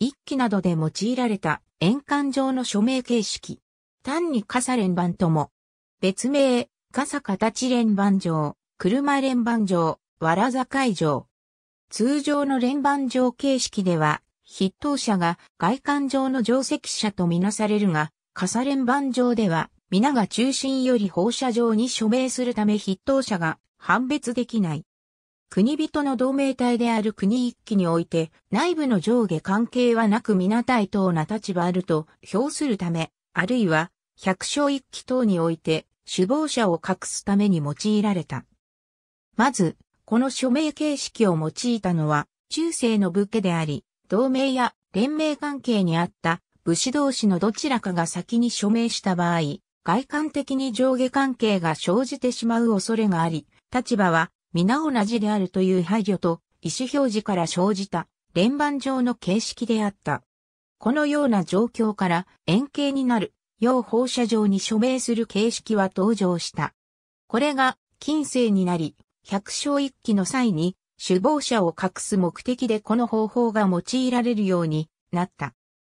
一機などで用いられた円環状の署名形式。単に傘連番とも。別名、傘形連番状、車連番状、わらざ会状。通常の連番状形式では、筆頭者が外観上の定石者とみなされるが、傘連番上では、皆が中心より放射状に署名するため筆頭者が判別できない。国人の同盟体である国一揆において、内部の上下関係はなく皆対等な立場あると評するため、あるいは、百姓一揆等において、首謀者を隠すために用いられた。まず、この署名形式を用いたのは、中世の武家であり、同盟や連盟関係にあった武士同士のどちらかが先に署名した場合、外観的に上下関係が生じてしまう恐れがあり、立場は皆同じであるという配慮と、意思表示から生じた連番上の形式であった。このような状況から円形になる、要放射状に署名する形式は登場した。これが近世になり、百姓一揆の際に首謀者を隠す目的でこの方法が用いられるようになった。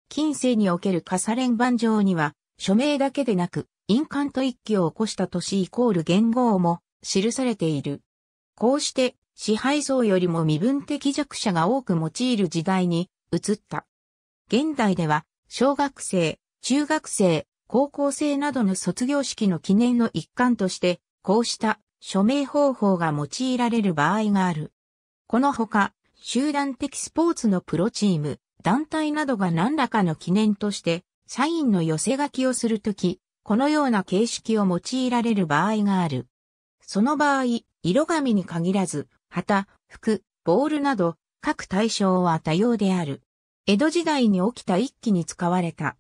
近世における傘連番上には、署名だけでなく、印鑑と一揆を起こした年イコール言語も記されている。こうして支配層よりも身分的弱者が多く用いる時代に移った。現代では小学生、中学生、高校生などの卒業式の記念の一環として、こうした署名方法が用いられる場合がある。このほか、集団的スポーツのプロチーム、団体などが何らかの記念として、サインの寄せ書きをするとき、このような形式を用いられる場合がある。その場合、色紙に限らず、旗、服、ボールなど、各対象は多様である。江戸時代に起きた一気に使われた